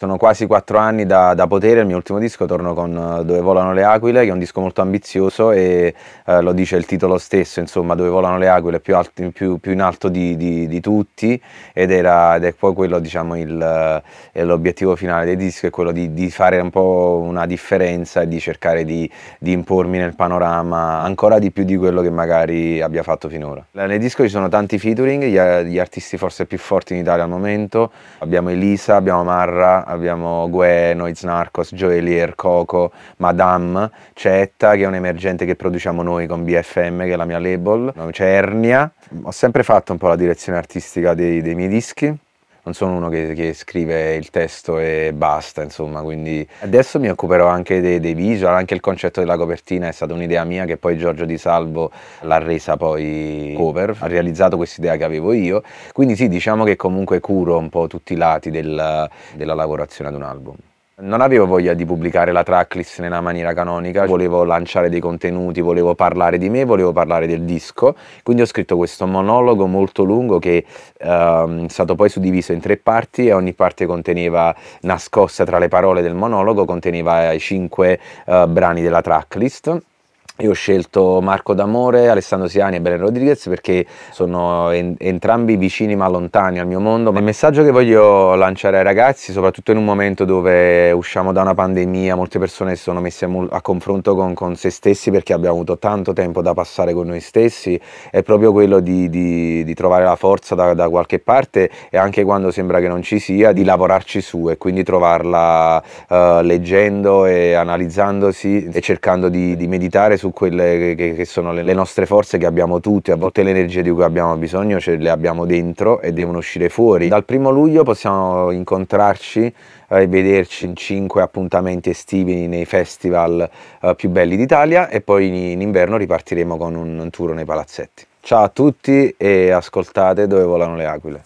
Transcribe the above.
Sono quasi quattro anni da, da, Potere, il mio ultimo disco, torno con eh, Dove volano le aquile, che è un disco molto ambizioso e eh, lo dice il titolo stesso, insomma, Dove volano le aquile, più, alto, più, più in alto di, di, di tutti ed, era, ed, è poi quello, diciamo, eh, l'obiettivo finale del disco, è quello di, di, fare un po' una differenza e di cercare di, impormi nel panorama ancora di più di quello che magari abbia fatto finora. Eh, nel disco ci sono tanti featuring, gli, gli artisti forse più forti in Italia al momento, abbiamo Elisa, abbiamo Marra, abbiamo Gue, Noiz Narcos, Joelier, Coco, Madame, c'è Etta che è un emergente che produciamo noi con BFM che è la mia label, c'è Ernia, ho sempre fatto un po' la direzione artistica dei, dei miei dischi non sono uno che, che, scrive il testo e basta, insomma, quindi adesso mi occuperò anche dei, dei visual, anche il concetto della copertina è stata un'idea mia che poi Giorgio Di Salvo l'ha resa poi cover, ha realizzato questa idea che avevo io, quindi sì, diciamo che comunque curo un po' tutti i lati del, della lavorazione ad un album. Non avevo voglia di pubblicare la tracklist nella maniera canonica, volevo lanciare dei contenuti, volevo parlare di me, volevo parlare del disco, quindi ho scritto questo monologo molto lungo che ehm, è stato poi suddiviso in tre parti e ogni parte conteneva, nascosta tra le parole del monologo, conteneva eh, i cinque eh, brani della tracklist. Io ho scelto Marco D'Amore, Alessandro Siani e Belen Rodriguez perché sono en entrambi vicini ma lontani al mio mondo. Ma il messaggio che voglio lanciare ai ragazzi, soprattutto in un momento dove usciamo da una pandemia, molte persone si sono messe a, a confronto con, con, se stessi perché abbiamo avuto tanto tempo da passare con noi stessi, è proprio quello di, di, di trovare la forza da, da, qualche parte e anche quando sembra che non ci sia, di lavorarci su e quindi trovarla uh, leggendo e analizzandosi e cercando di, di meditare su su quelle che, che sono le, le, nostre forze che abbiamo tutti, a volte le energie di cui abbiamo bisogno ce le abbiamo dentro e devono uscire fuori. Dal primo luglio possiamo incontrarci eh, e vederci in cinque appuntamenti estivi nei festival eh, più belli d'Italia e poi in inverno ripartiremo con un tour nei palazzetti. Ciao a tutti e ascoltate Dove volano le aquile.